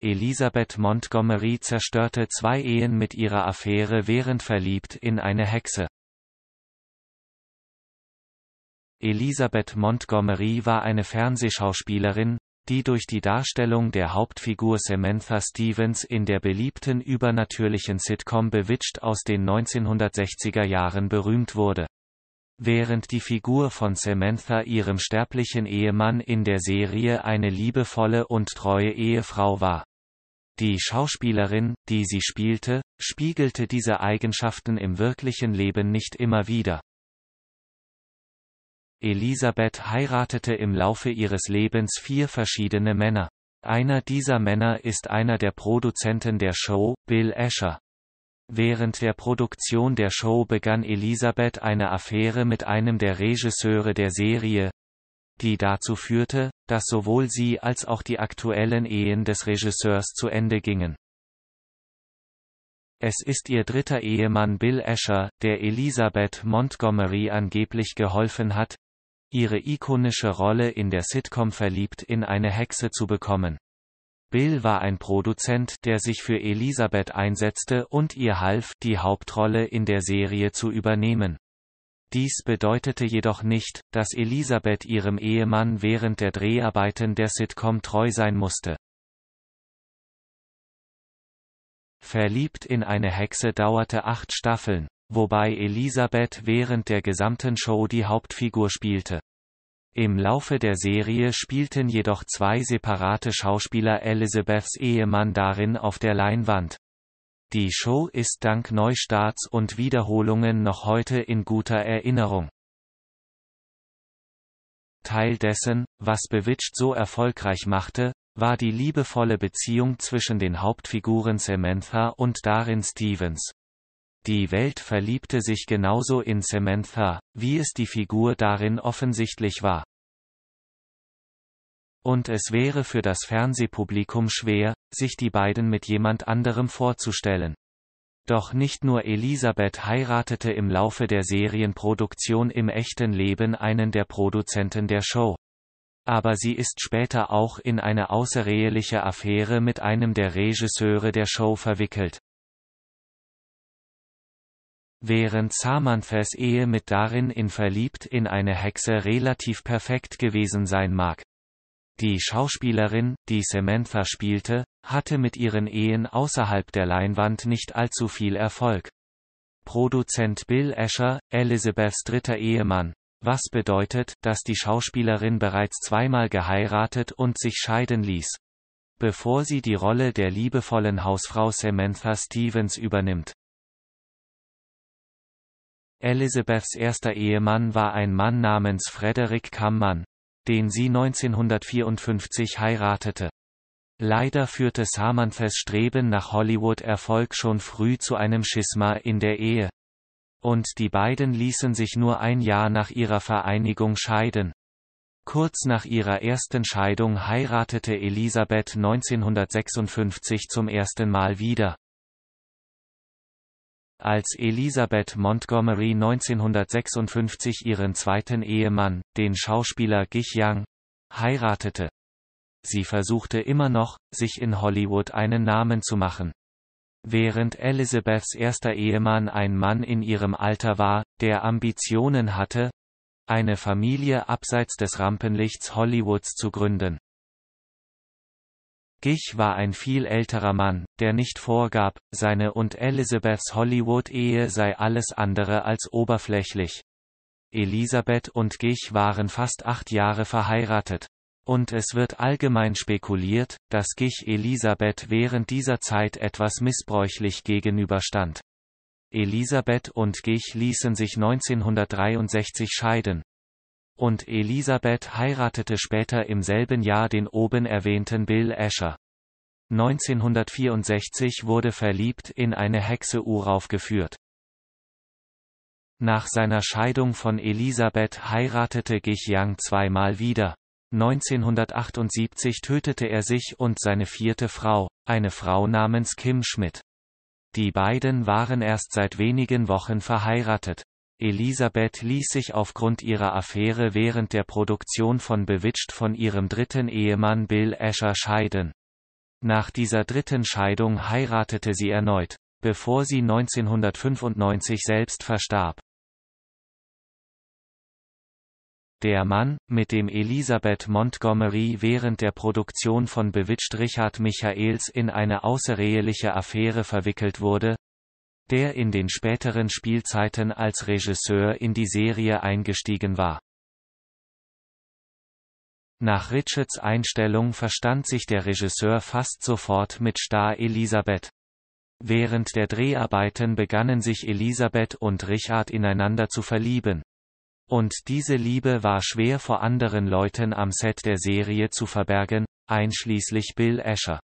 Elisabeth Montgomery zerstörte zwei Ehen mit ihrer Affäre während verliebt in eine Hexe. Elisabeth Montgomery war eine Fernsehschauspielerin, die durch die Darstellung der Hauptfigur Samantha Stevens in der beliebten übernatürlichen Sitcom Bewitcht aus den 1960er Jahren berühmt wurde. Während die Figur von Samantha ihrem sterblichen Ehemann in der Serie eine liebevolle und treue Ehefrau war, die Schauspielerin, die sie spielte, spiegelte diese Eigenschaften im wirklichen Leben nicht immer wieder. Elisabeth heiratete im Laufe ihres Lebens vier verschiedene Männer. Einer dieser Männer ist einer der Produzenten der Show, Bill Escher. Während der Produktion der Show begann Elisabeth eine Affäre mit einem der Regisseure der Serie, die dazu führte, dass sowohl sie als auch die aktuellen Ehen des Regisseurs zu Ende gingen. Es ist ihr dritter Ehemann Bill Escher, der Elisabeth Montgomery angeblich geholfen hat, ihre ikonische Rolle in der Sitcom Verliebt in eine Hexe zu bekommen. Bill war ein Produzent, der sich für Elisabeth einsetzte und ihr half, die Hauptrolle in der Serie zu übernehmen. Dies bedeutete jedoch nicht, dass Elisabeth ihrem Ehemann während der Dreharbeiten der Sitcom treu sein musste. Verliebt in eine Hexe dauerte acht Staffeln, wobei Elisabeth während der gesamten Show die Hauptfigur spielte. Im Laufe der Serie spielten jedoch zwei separate Schauspieler Elizabeths Ehemann darin auf der Leinwand. Die Show ist dank Neustarts und Wiederholungen noch heute in guter Erinnerung. Teil dessen, was Bewitched so erfolgreich machte, war die liebevolle Beziehung zwischen den Hauptfiguren Samantha und Darin Stevens. Die Welt verliebte sich genauso in Samantha, wie es die Figur darin offensichtlich war. Und es wäre für das Fernsehpublikum schwer, sich die beiden mit jemand anderem vorzustellen. Doch nicht nur Elisabeth heiratete im Laufe der Serienproduktion im echten Leben einen der Produzenten der Show. Aber sie ist später auch in eine außereheliche Affäre mit einem der Regisseure der Show verwickelt. Während Samanthas Ehe mit Darin in Verliebt in eine Hexe relativ perfekt gewesen sein mag, die Schauspielerin, die Samantha spielte, hatte mit ihren Ehen außerhalb der Leinwand nicht allzu viel Erfolg. Produzent Bill Escher, Elizabeths dritter Ehemann. Was bedeutet, dass die Schauspielerin bereits zweimal geheiratet und sich scheiden ließ. Bevor sie die Rolle der liebevollen Hausfrau Samantha Stevens übernimmt. Elizabeths erster Ehemann war ein Mann namens Frederick Kammann den sie 1954 heiratete. Leider führte Samanthas Streben nach Hollywood-Erfolg schon früh zu einem Schisma in der Ehe. Und die beiden ließen sich nur ein Jahr nach ihrer Vereinigung scheiden. Kurz nach ihrer ersten Scheidung heiratete Elisabeth 1956 zum ersten Mal wieder. Als Elisabeth Montgomery 1956 ihren zweiten Ehemann, den Schauspieler Gich Yang, heiratete. Sie versuchte immer noch, sich in Hollywood einen Namen zu machen. Während Elizabeths erster Ehemann ein Mann in ihrem Alter war, der Ambitionen hatte, eine Familie abseits des Rampenlichts Hollywoods zu gründen. Gich war ein viel älterer Mann, der nicht vorgab, seine und Elizabeths Hollywood-Ehe sei alles andere als oberflächlich. Elisabeth und Gich waren fast acht Jahre verheiratet. Und es wird allgemein spekuliert, dass Gich Elisabeth während dieser Zeit etwas missbräuchlich gegenüberstand. Elisabeth und Gich ließen sich 1963 scheiden und Elisabeth heiratete später im selben Jahr den oben erwähnten Bill Escher. 1964 wurde verliebt in eine Hexe Urauf geführt. Nach seiner Scheidung von Elisabeth heiratete Gich Gijiang zweimal wieder. 1978 tötete er sich und seine vierte Frau, eine Frau namens Kim Schmidt. Die beiden waren erst seit wenigen Wochen verheiratet. Elisabeth ließ sich aufgrund ihrer Affäre während der Produktion von Bewitscht von ihrem dritten Ehemann Bill Escher scheiden. Nach dieser dritten Scheidung heiratete sie erneut, bevor sie 1995 selbst verstarb. Der Mann, mit dem Elisabeth Montgomery während der Produktion von Bewitscht Richard Michaels in eine außereheliche Affäre verwickelt wurde, der in den späteren Spielzeiten als Regisseur in die Serie eingestiegen war. Nach Richards Einstellung verstand sich der Regisseur fast sofort mit Star Elisabeth. Während der Dreharbeiten begannen sich Elisabeth und Richard ineinander zu verlieben. Und diese Liebe war schwer vor anderen Leuten am Set der Serie zu verbergen, einschließlich Bill Escher.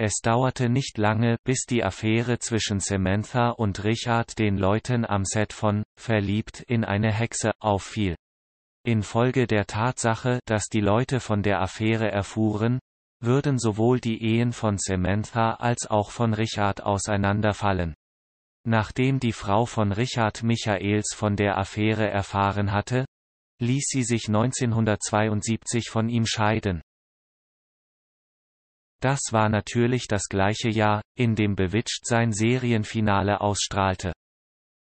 Es dauerte nicht lange, bis die Affäre zwischen Samantha und Richard den Leuten am Set von Verliebt in eine Hexe auffiel. Infolge der Tatsache, dass die Leute von der Affäre erfuhren, würden sowohl die Ehen von Samantha als auch von Richard auseinanderfallen. Nachdem die Frau von Richard Michaels von der Affäre erfahren hatte, ließ sie sich 1972 von ihm scheiden. Das war natürlich das gleiche Jahr, in dem Bewitscht sein Serienfinale ausstrahlte.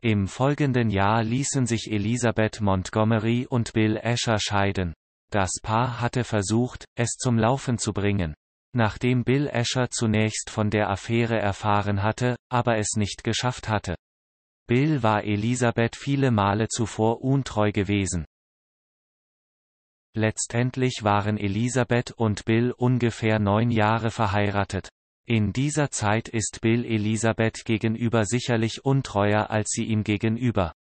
Im folgenden Jahr ließen sich Elisabeth Montgomery und Bill Escher scheiden. Das Paar hatte versucht, es zum Laufen zu bringen. Nachdem Bill Escher zunächst von der Affäre erfahren hatte, aber es nicht geschafft hatte. Bill war Elisabeth viele Male zuvor untreu gewesen. Letztendlich waren Elisabeth und Bill ungefähr neun Jahre verheiratet. In dieser Zeit ist Bill Elisabeth gegenüber sicherlich untreuer als sie ihm gegenüber.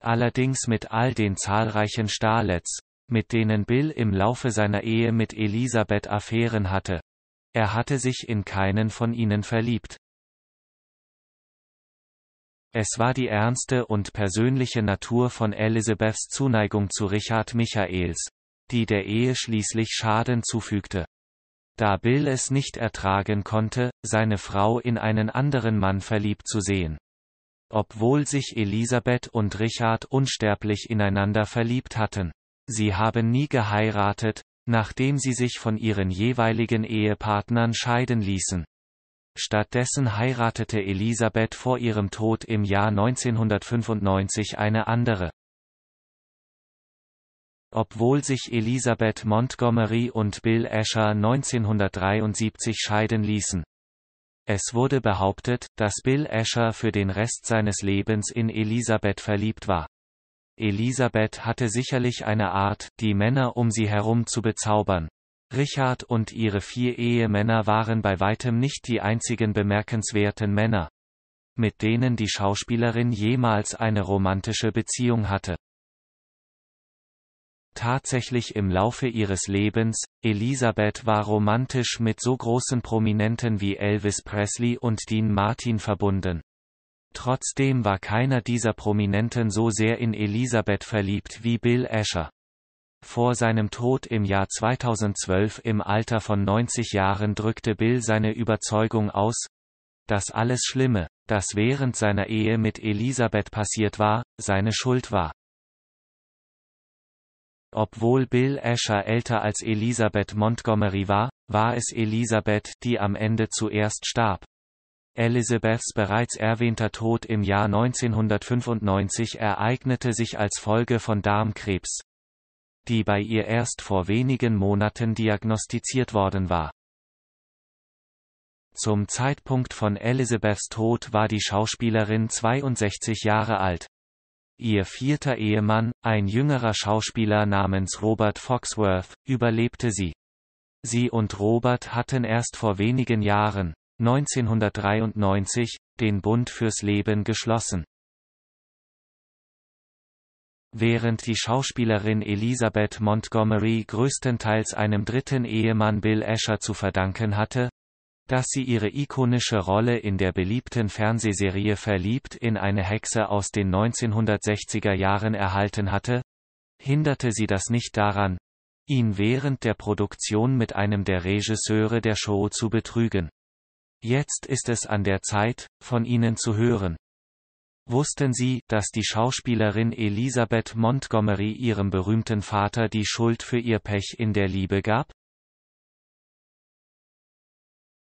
Allerdings mit all den zahlreichen Starlets, mit denen Bill im Laufe seiner Ehe mit Elisabeth Affären hatte. Er hatte sich in keinen von ihnen verliebt. Es war die ernste und persönliche Natur von Elisabeths Zuneigung zu Richard Michaels, die der Ehe schließlich Schaden zufügte. Da Bill es nicht ertragen konnte, seine Frau in einen anderen Mann verliebt zu sehen. Obwohl sich Elisabeth und Richard unsterblich ineinander verliebt hatten. Sie haben nie geheiratet, nachdem sie sich von ihren jeweiligen Ehepartnern scheiden ließen. Stattdessen heiratete Elisabeth vor ihrem Tod im Jahr 1995 eine andere. Obwohl sich Elisabeth Montgomery und Bill Escher 1973 scheiden ließen. Es wurde behauptet, dass Bill Escher für den Rest seines Lebens in Elisabeth verliebt war. Elisabeth hatte sicherlich eine Art, die Männer um sie herum zu bezaubern. Richard und ihre vier Ehemänner waren bei weitem nicht die einzigen bemerkenswerten Männer, mit denen die Schauspielerin jemals eine romantische Beziehung hatte tatsächlich im Laufe ihres Lebens. Elisabeth war romantisch mit so großen Prominenten wie Elvis Presley und Dean Martin verbunden. Trotzdem war keiner dieser Prominenten so sehr in Elisabeth verliebt wie Bill Escher. Vor seinem Tod im Jahr 2012 im Alter von 90 Jahren drückte Bill seine Überzeugung aus, dass alles Schlimme, das während seiner Ehe mit Elisabeth passiert war, seine Schuld war. Obwohl Bill Asher älter als Elisabeth Montgomery war, war es Elisabeth, die am Ende zuerst starb. Elizabeths bereits erwähnter Tod im Jahr 1995 ereignete sich als Folge von Darmkrebs, die bei ihr erst vor wenigen Monaten diagnostiziert worden war. Zum Zeitpunkt von Elizabeths Tod war die Schauspielerin 62 Jahre alt. Ihr vierter Ehemann, ein jüngerer Schauspieler namens Robert Foxworth, überlebte sie. Sie und Robert hatten erst vor wenigen Jahren, 1993, den Bund fürs Leben geschlossen. Während die Schauspielerin Elizabeth Montgomery größtenteils einem dritten Ehemann Bill Escher zu verdanken hatte, dass sie ihre ikonische Rolle in der beliebten Fernsehserie Verliebt in eine Hexe aus den 1960er Jahren erhalten hatte, hinderte sie das nicht daran, ihn während der Produktion mit einem der Regisseure der Show zu betrügen. Jetzt ist es an der Zeit, von ihnen zu hören. Wussten Sie, dass die Schauspielerin Elisabeth Montgomery ihrem berühmten Vater die Schuld für ihr Pech in der Liebe gab?